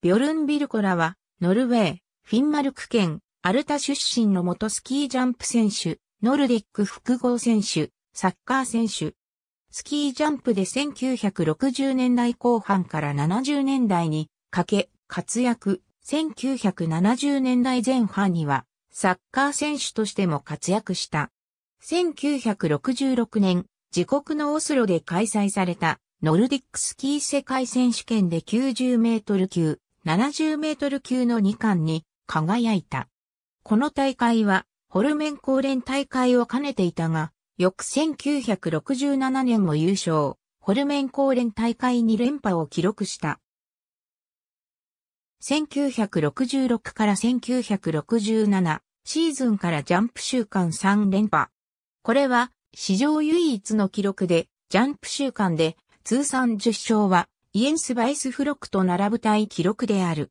ビョルンビルコラは、ノルウェー、フィンマルク県、アルタ出身の元スキージャンプ選手、ノルディック複合選手、サッカー選手。スキージャンプで1960年代後半から70年代にかけ活躍、1970年代前半にはサッカー選手としても活躍した。1966年、自国のオスロで開催されたノルディックスキー世界選手権で90メートル級、70メートル級の2冠に輝いた。この大会は、ホルメン高連大会を兼ねていたが、翌1967年も優勝、ホルメン高連大会2連覇を記録した。1966から1967シーズンからジャンプ週間3連覇。これは史上唯一の記録で、ジャンプ週間で通算10勝はイエンス・バイスフロックと並ぶ対記録である。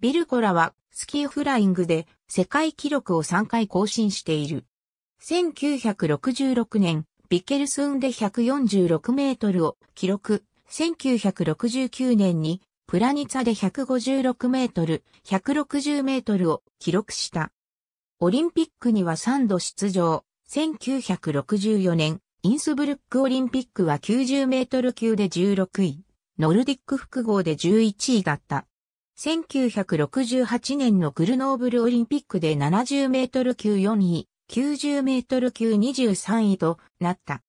ビルコラはスキーフライングで世界記録を3回更新している。1966年、ビケルスーンで146メートルを記録。1969年にプラニツァで156メートル、160メートルを記録した。オリンピックには3度出場。1964年、インスブルックオリンピックは90メートル級で16位。ノルディック複合で11位だった。1968年のグルノーブルオリンピックで70メートル級4位、90メートル級23位となった。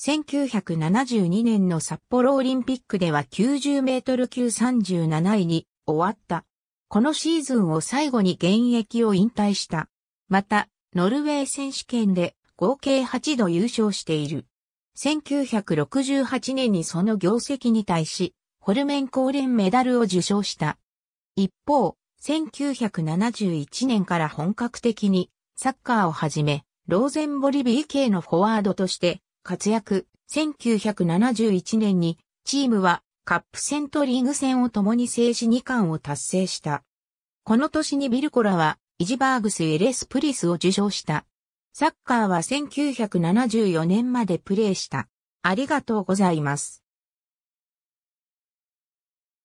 1972年の札幌オリンピックでは90メートル級37位に終わった。このシーズンを最後に現役を引退した。また、ノルウェー選手権で合計8度優勝している。1968年にその業績に対し、ホルメン公連メダルを受賞した。一方、1971年から本格的にサッカーをはじめ、ローゼンボリビー系のフォワードとして活躍。1971年にチームはカップ戦とリーグ戦を共に制止2冠を達成した。この年にビルコラはイジバーグス・エレスプリスを受賞した。サッカーは1974年までプレーした。ありがとうございます。